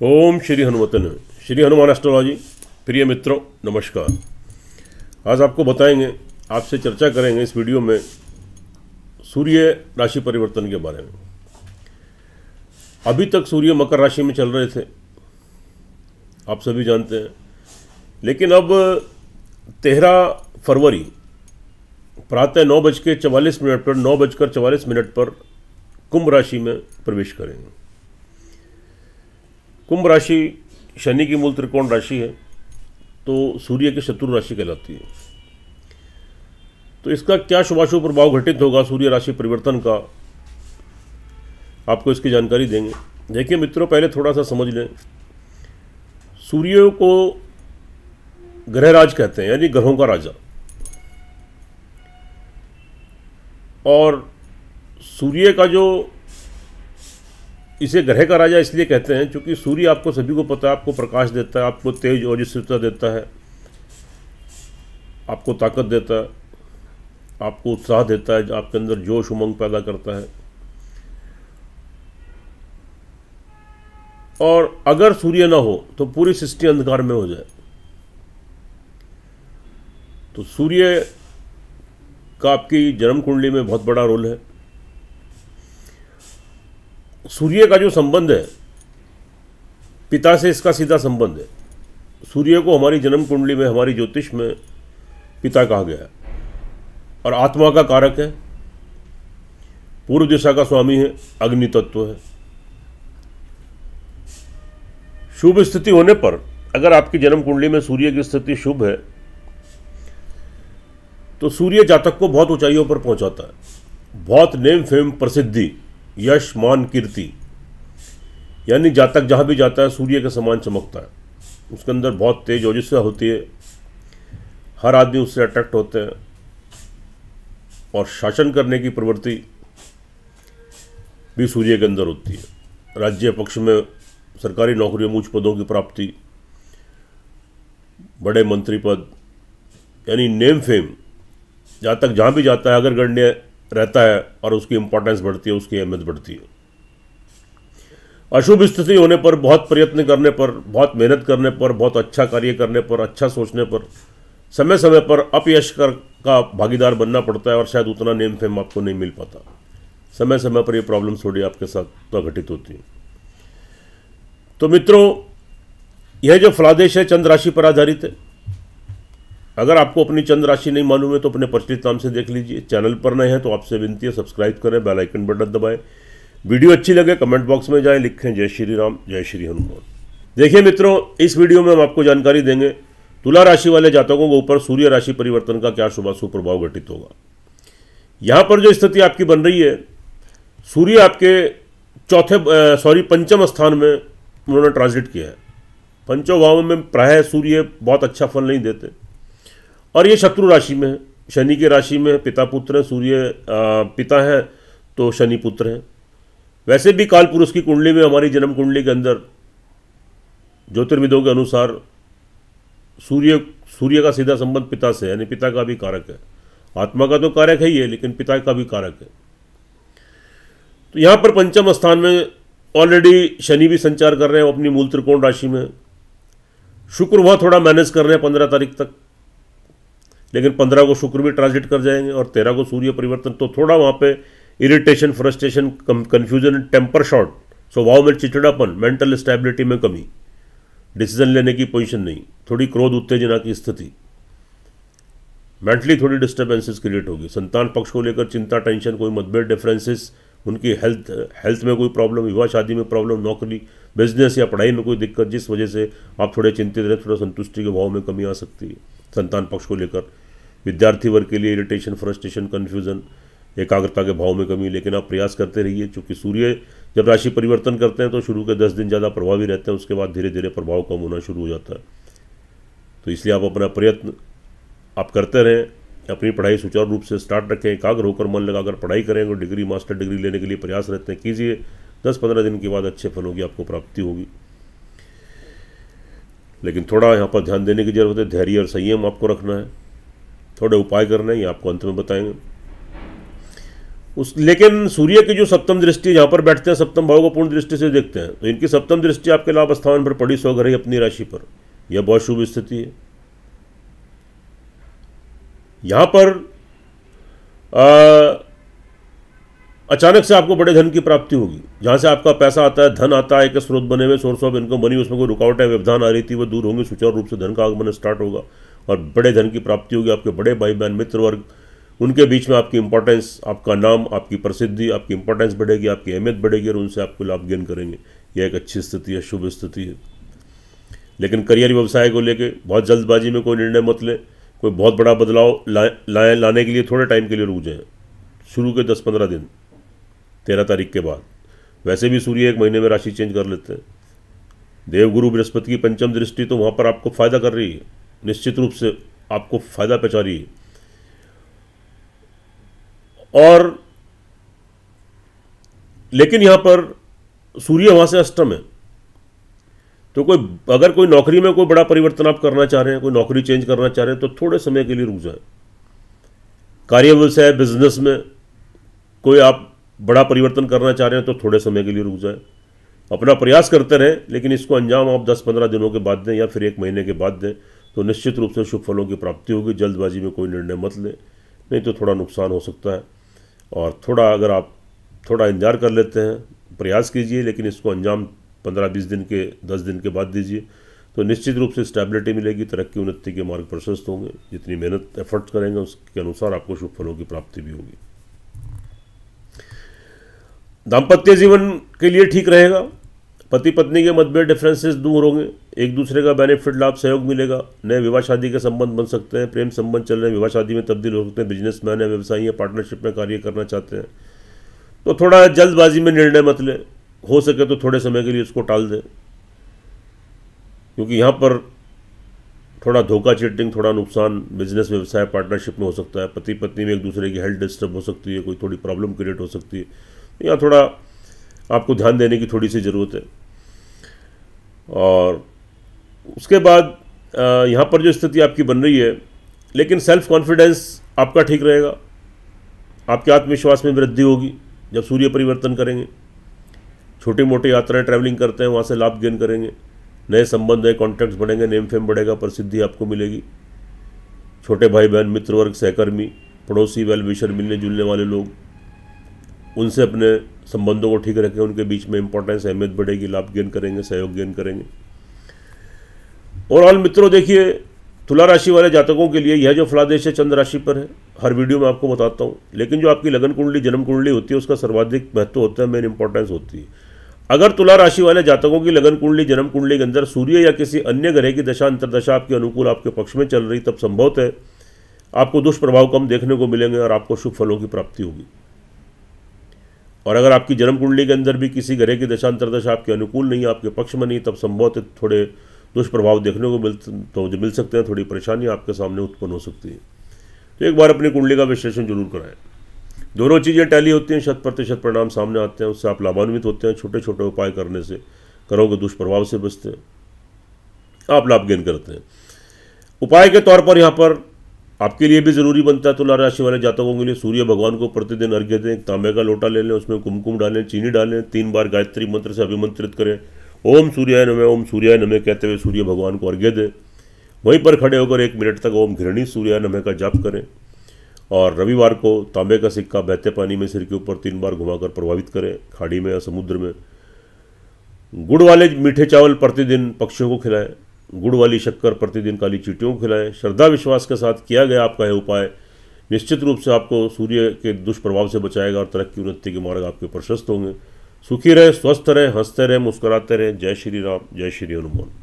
ओम श्री हनुमतन श्री हनुमान एस्ट्रोलॉजी प्रिय मित्रों नमस्कार आज आपको बताएंगे आपसे चर्चा करेंगे इस वीडियो में सूर्य राशि परिवर्तन के बारे में अभी तक सूर्य मकर राशि में चल रहे थे आप सभी जानते हैं लेकिन अब तेरह फरवरी प्रातः नौ बज के चवालीस मिनट पर नौ बजकर चवालीस मिनट पर कुंभ राशि में प्रवेश करेंगे कुंभ राशि शनि की मूल त्रिकोण राशि है तो सूर्य की शत्रु राशि कहलाती है तो इसका क्या शुभाशु प्रभाव घटित होगा सूर्य राशि परिवर्तन का आपको इसकी जानकारी देंगे देखिए मित्रों पहले थोड़ा सा समझ लें सूर्य को ग्रहराज कहते हैं यानी ग्रहों का राजा और सूर्य का जो इसे ग्रह का राजा इसलिए कहते हैं क्योंकि सूर्य आपको सभी को पता है आपको प्रकाश देता है आपको तेज और स्थिरता देता है आपको ताकत देता है आपको उत्साह देता है आपके अंदर जोश उमंग पैदा करता है और अगर सूर्य ना हो तो पूरी सृष्टि अंधकार में हो जाए तो सूर्य का आपकी जन्म कुंडली में बहुत बड़ा रोल है सूर्य का जो संबंध है पिता से इसका सीधा संबंध है सूर्य को हमारी जन्म कुंडली में हमारी ज्योतिष में पिता कहा गया है और आत्मा का कारक है पूर्व दिशा का स्वामी है अग्नि तत्व है शुभ स्थिति होने पर अगर आपकी जन्म कुंडली में सूर्य की स्थिति शुभ है तो सूर्य जातक को बहुत ऊंचाइयों पर पहुंचाता है बहुत नेम फेम प्रसिद्धि यश मान कीर्ति यानी जातक जहाँ भी जाता है सूर्य के समान चमकता है उसके अंदर बहुत तेज ओजस्व होती है हर आदमी उससे अट्रैक्ट होते हैं और शासन करने की प्रवृत्ति भी सूर्य के अंदर होती है राज्य पक्ष में सरकारी नौकरियों में उच्च पदों की प्राप्ति बड़े मंत्री पद यानी नेम फेम जातक जहाँ भी जाता है अगर गण्य रहता है और उसकी इंपॉर्टेंस बढ़ती है उसकी अहमियत बढ़ती है अशुभ स्थिति होने पर बहुत प्रयत्न करने पर बहुत मेहनत करने पर बहुत अच्छा कार्य करने पर अच्छा सोचने पर समय समय पर अपयश कर का भागीदार बनना पड़ता है और शायद उतना नेम फेम आपको नहीं मिल पाता समय समय पर ये प्रॉब्लम थोड़ी आपके साथ तो घटित होती है तो मित्रों यह जो फलादेश है चंद्र राशि पर आधारित है अगर आपको अपनी चंद्र राशि नहीं मालूम है तो अपने प्रचलित नाम से देख लीजिए चैनल पर नए हैं तो आपसे विनती है सब्सक्राइब करें बेल आइकन बटन दबाएं वीडियो अच्छी लगे कमेंट बॉक्स में जाएं लिखें जय श्री राम जय श्री हनुमान देखिए मित्रों इस वीडियो में हम आपको जानकारी देंगे तुला राशि वाले जातकों के ऊपर सूर्य राशि परिवर्तन का क्या शुभाशुभ प्रभाव घटित होगा यहाँ पर जो स्थिति आपकी बन रही है सूर्य आपके चौथे सॉरी पंचम स्थान में उन्होंने ट्रांजिट किया है पंचों भावों में प्राय सूर्य बहुत अच्छा फल नहीं देते और ये शत्रु राशि में है शनि की राशि में पिता पुत्र हैं सूर्य पिता है तो शनि पुत्र हैं वैसे भी काल पुरुष की कुंडली में हमारी जन्म कुंडली के अंदर ज्योतिर्विदों के अनुसार सूर्य सूर्य का सीधा संबंध पिता से यानी पिता का भी कारक है आत्मा का तो कारक है ही है लेकिन पिता का भी कारक है तो यहाँ पर पंचम स्थान में ऑलरेडी शनि भी संचार कर रहे हैं अपनी मूल त्रिकोण राशि में शुक्र हुआ थोड़ा मैनेज कर रहे हैं पंद्रह तारीख तक लेकिन पंद्रह को शुक्र भी ट्रांजिट कर जाएंगे और तेरह को सूर्य परिवर्तन तो थोड़ा वहाँ पे irritation frustration confusion temper short स्वभाव में चिचड़ापन मेंटल स्टेबिलिटी में कमी डिसीजन लेने की पोजीशन नहीं थोड़ी क्रोध उत्तेजना की स्थिति मेंटली थोड़ी डिस्टर्बेंसेस क्रिएट होगी संतान पक्ष को लेकर चिंता टेंशन कोई मतभेद डिफरेंसेस उनकी हेल्थ हेल्थ में कोई प्रॉब्लम विवाह शादी में प्रॉब्लम नौकरी बिजनेस या पढ़ाई में कोई दिक्कत जिस वजह से आप थोड़े चिंतित रहें थोड़ा संतुष्टि के भाव में कमी आ सकती है संतान पक्ष को लेकर विद्यार्थी वर्ग के लिए इरिटेशन फ्रस्ट्रेशन कन्फ्यूजन एकाग्रता के भाव में कमी लेकिन आप प्रयास करते रहिए चूंकि सूर्य जब राशि परिवर्तन करते हैं तो शुरू के दस दिन ज़्यादा प्रभावी रहते हैं उसके बाद धीरे धीरे प्रभाव कम होना शुरू हो जाता है तो इसलिए आप अपना प्रयत्न आप करते रहें अपनी पढ़ाई सुचारू रूप से स्टार्ट रखें एकाग्र होकर मन लगाकर पढ़ाई करें और डिग्री मास्टर डिग्री लेने के लिए प्रयास रहते हैं कीजिए दस पंद्रह दिन के बाद अच्छे फलों की आपको प्राप्ति होगी लेकिन थोड़ा यहाँ पर ध्यान देने की जरूरत है धैर्य और संयम आपको रखना है थोड़े उपाय करने हैं ये आपको अंत में बताएंगे उस लेकिन सूर्य की जो सप्तम दृष्टि जहां पर बैठते हैं सप्तम भाव को पूर्ण दृष्टि से देखते हैं तो इनकी सप्तम दृष्टि आपके लाभ स्थान पर पड़ी सौ ग्रही अपनी राशि पर यह बहुत शुभ स्थिति है यहां पर आ, अचानक से आपको बड़े धन की प्राप्ति होगी जहां से आपका पैसा आता है धन आता है एक स्रोत बने हुए सोर्स ऑफ इनकम बनी उसमें कोई रुकावट है व्यवधान आ रही थी वो दूर होंगे सुचारू रूप से धन का आगमन स्टार्ट होगा और बड़े धन की प्राप्ति होगी आपके बड़े भाई बहन मित्र वर्ग उनके बीच में आपकी इंपॉर्टेंस आपका नाम आपकी प्रसिद्धि आपकी इंपॉर्टेंस बढ़ेगी आपकी अहमियत बढ़ेगी और उनसे आपको लाभ गेन करेंगे यह एक अच्छी स्थिति है शुभ स्थिति है लेकिन करियर व्यवसाय को लेकर बहुत जल्दबाजी में कोई निर्णय मत लें कोई बहुत बड़ा बदलाव लाए लाने के लिए थोड़े टाइम के लिए रुक जाएँ शुरू के दस पंद्रह दिन तेरह तारीख के बाद वैसे भी सूर्य एक महीने में राशि चेंज कर लेते हैं देवगुरु बृहस्पति की पंचम दृष्टि तो वहाँ पर आपको फ़ायदा कर रही है निश्चित रूप से आपको फ़ायदा पहुंचा रही है और लेकिन यहां पर सूर्य वहां से अष्टम है तो कोई अगर कोई नौकरी में कोई बड़ा परिवर्तन आप करना चाह रहे हैं कोई नौकरी चेंज करना चाह रहे हैं तो थोड़े समय के लिए रुक जाए कार्य व्यवसाय बिजनेस में कोई आप बड़ा परिवर्तन करना चाह रहे हैं तो थोड़े समय के लिए रुक जाए अपना प्रयास करते रहें लेकिन इसको अंजाम आप 10-15 दिनों के बाद दें या फिर एक महीने के बाद दें तो निश्चित रूप से शुभ फलों की प्राप्ति होगी जल्दबाजी में कोई निर्णय मत लें नहीं तो थोड़ा नुकसान हो सकता है और थोड़ा अगर आप थोड़ा इंतजार कर लेते हैं प्रयास कीजिए लेकिन इसको अंजाम पंद्रह बीस दिन के दस दिन के बाद दीजिए तो निश्चित रूप से स्टेबिलिटी मिलेगी तरक्की उन्नति के मार्ग प्रशस्त होंगे जितनी मेहनत एफर्ट करेंगे उसके अनुसार आपको शुभ फलों की प्राप्ति भी होगी दाम्पत्य जीवन के लिए ठीक रहेगा पति पत्नी के मतभेद डिफरेंसेस दूर होंगे एक दूसरे का बेनिफिट लाभ सहयोग मिलेगा नए विवाह शादी के संबंध बन सकते हैं प्रेम संबंध चल रहे हैं विवाह शादी में तब्दील हो सकते हैं बिजनेस मैन है व्यवसायी है पार्टनरशिप में कार्य करना चाहते हैं तो थोड़ा जल्दबाजी में निर्णय मत लें हो सके तो थोड़े समय के लिए उसको टाल दें क्योंकि यहाँ पर थोड़ा धोखा चीटिंग थोड़ा नुकसान बिजनेस व्यवसाय पार्टनरशिप में हो सकता है पति पत्नी में एक दूसरे की हेल्थ डिस्टर्ब हो सकती है कोई थोड़ी प्रॉब्लम क्रिएट हो सकती है तो यहाँ थोड़ा आपको ध्यान देने की थोड़ी सी ज़रूरत है और उसके बाद यहाँ पर जो स्थिति आपकी बन रही है लेकिन सेल्फ कॉन्फिडेंस आपका ठीक रहेगा आपके आत्मविश्वास में वृद्धि होगी जब सूर्य परिवर्तन करेंगे छोटी मोटी यात्राएं ट्रैवलिंग करते हैं वहाँ से लाभ गेन करेंगे नए संबंध नए कॉन्टैक्ट्स बढ़ेंगे नेम फेम बढ़ेगा प्रसिद्धि आपको मिलेगी छोटे भाई बहन मित्र वर्ग सहकर्मी पड़ोसी वेल विशर मिलने जुलने वाले लोग उनसे अपने संबंधों को ठीक रखें उनके बीच में इंपॉर्टेंस अहमियत बढ़ेगी लाभ गेन करेंगे सहयोग गेन करेंगे ओवरऑल मित्रों देखिए तुला राशि वाले जातकों के लिए यह जो फलादेश है चंद्र राशि पर है हर वीडियो में आपको बताता हूँ लेकिन जो आपकी लगन कुंडली जन्म कुंडली होती है उसका सर्वाधिक महत्व होता है मेन इंपॉर्टेंस होती है अगर तुला राशि वाले जातकों की लगन कुंडली जन्म कुंडली के अंदर सूर्य या किसी अन्य ग्रह की दशा अंतरदशा आपके अनुकूल आपके पक्ष में चल रही तब संभवत है आपको दुष्प्रभाव कम देखने को मिलेंगे और आपको शुभ फलों की प्राप्ति होगी और अगर आपकी जन्म कुंडली के अंदर भी किसी ग्रह की दशा आपके अनुकूल नहीं आपके पक्ष में नहीं तब संभवतः थोड़े दुष्प्रभाव देखने को मिल तो जो मिल सकते हैं थोड़ी परेशानी आपके सामने उत्पन्न हो सकती है तो एक बार अपनी कुंडली का विश्लेषण जरूर कराएं दोनों चीज़ें टैली होती हैं शत प्रतिशत परिणाम सामने आते हैं उससे आप लाभान्वित होते हैं छोटे छोटे उपाय करने से करोगे दुष्प्रभाव से बचते हैं आप लाभ गेन करते हैं उपाय के तौर पर यहाँ पर आपके लिए भी ज़रूरी बनता है तुला तो राशि वाले जातकों के लिए सूर्य भगवान को प्रतिदिन अर्घ्य दें तांबे का लोटा ले लें उसमें कुमकुम डालें चीनी डालें तीन बार गायत्री मंत्र से अभिमंत्रित करें ओम सूर्याय नमे ओम सूर्याय नमे कहते हुए सूर्य भगवान को अर्घ्य दें वहीं पर खड़े होकर एक मिनट तक ओम घृणी सूर्याय नमे का जाप करें और रविवार को तांबे का सिक्का बहते पानी में सिर के ऊपर तीन बार घुमाकर प्रभावित करें खाड़ी में या समुद्र में गुड़ वाले मीठे चावल प्रतिदिन पक्षियों को खिलाएं गुड़ वाली शक्कर प्रतिदिन काली चीटियों को खिलाएं श्रद्धा विश्वास के साथ किया गया आपका यह उपाय निश्चित रूप से आपको सूर्य के दुष्प्रभाव से बचाएगा और तरक्की उन्नति के मार्ग आपके प्रशस्त होंगे सुखी रहें स्वस्थ रहें हंसते रहें मुस्कुराते रहें जय श्री राम जय श्री हनुमान